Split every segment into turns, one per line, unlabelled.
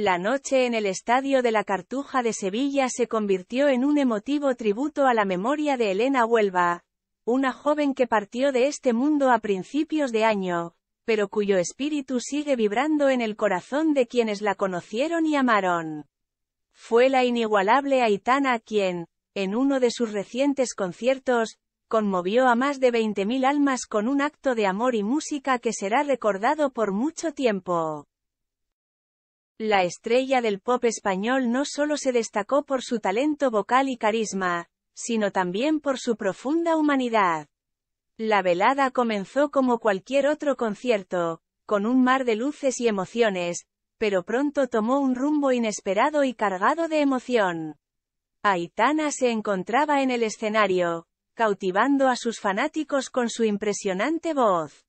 La noche en el Estadio de la Cartuja de Sevilla se convirtió en un emotivo tributo a la memoria de Elena Huelva, una joven que partió de este mundo a principios de año, pero cuyo espíritu sigue vibrando en el corazón de quienes la conocieron y amaron. Fue la inigualable Aitana quien, en uno de sus recientes conciertos, conmovió a más de 20.000 almas con un acto de amor y música que será recordado por mucho tiempo. La estrella del pop español no solo se destacó por su talento vocal y carisma, sino también por su profunda humanidad. La velada comenzó como cualquier otro concierto, con un mar de luces y emociones, pero pronto tomó un rumbo inesperado y cargado de emoción. Aitana se encontraba en el escenario, cautivando a sus fanáticos con su impresionante voz.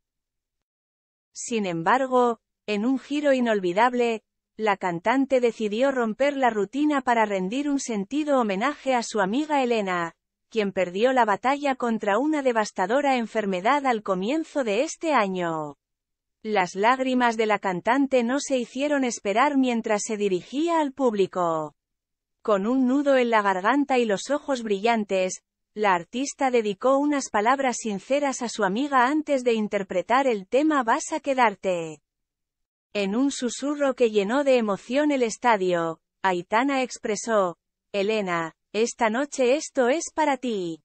Sin embargo, en un giro inolvidable, la cantante decidió romper la rutina para rendir un sentido homenaje a su amiga Elena, quien perdió la batalla contra una devastadora enfermedad al comienzo de este año. Las lágrimas de la cantante no se hicieron esperar mientras se dirigía al público. Con un nudo en la garganta y los ojos brillantes, la artista dedicó unas palabras sinceras a su amiga antes de interpretar el tema Vas a quedarte. En un susurro que llenó de emoción el estadio, Aitana expresó, Elena, esta noche esto es para ti.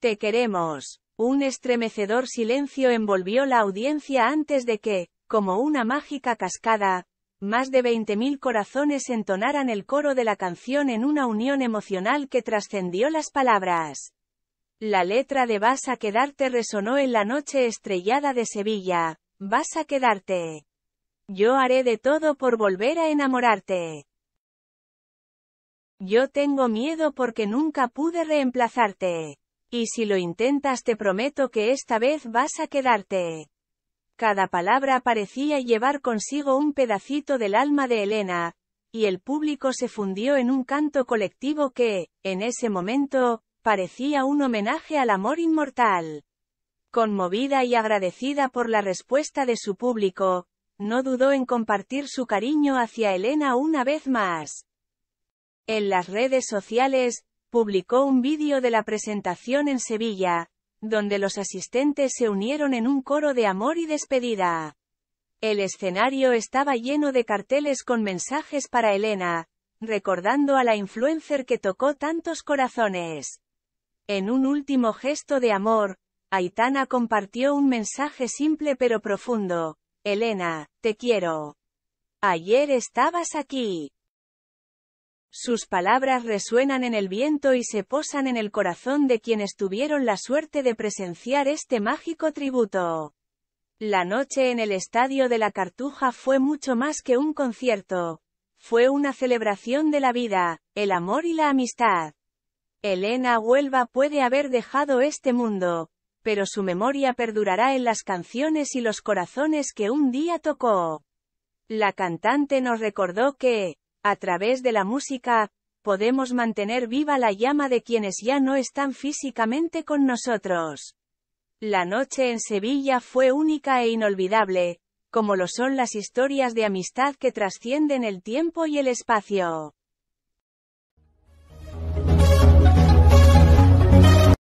Te queremos. Un estremecedor silencio envolvió la audiencia antes de que, como una mágica cascada, más de 20.000 corazones entonaran el coro de la canción en una unión emocional que trascendió las palabras. La letra de Vas a quedarte resonó en la noche estrellada de Sevilla, Vas a quedarte. Yo haré de todo por volver a enamorarte. Yo tengo miedo porque nunca pude reemplazarte. Y si lo intentas te prometo que esta vez vas a quedarte. Cada palabra parecía llevar consigo un pedacito del alma de Elena, y el público se fundió en un canto colectivo que, en ese momento, parecía un homenaje al amor inmortal. Conmovida y agradecida por la respuesta de su público, no dudó en compartir su cariño hacia Elena una vez más. En las redes sociales, publicó un vídeo de la presentación en Sevilla, donde los asistentes se unieron en un coro de amor y despedida. El escenario estaba lleno de carteles con mensajes para Elena, recordando a la influencer que tocó tantos corazones. En un último gesto de amor, Aitana compartió un mensaje simple pero profundo, Elena, te quiero. Ayer estabas aquí. Sus palabras resuenan en el viento y se posan en el corazón de quienes tuvieron la suerte de presenciar este mágico tributo. La noche en el Estadio de la Cartuja fue mucho más que un concierto. Fue una celebración de la vida, el amor y la amistad. Elena Huelva puede haber dejado este mundo, pero su memoria perdurará en las canciones y los corazones que un día tocó. La cantante nos recordó que, a través de la música, podemos mantener viva la llama de quienes ya no están físicamente con nosotros. La noche en Sevilla fue única e inolvidable, como lo son las historias de amistad que trascienden el tiempo y el espacio.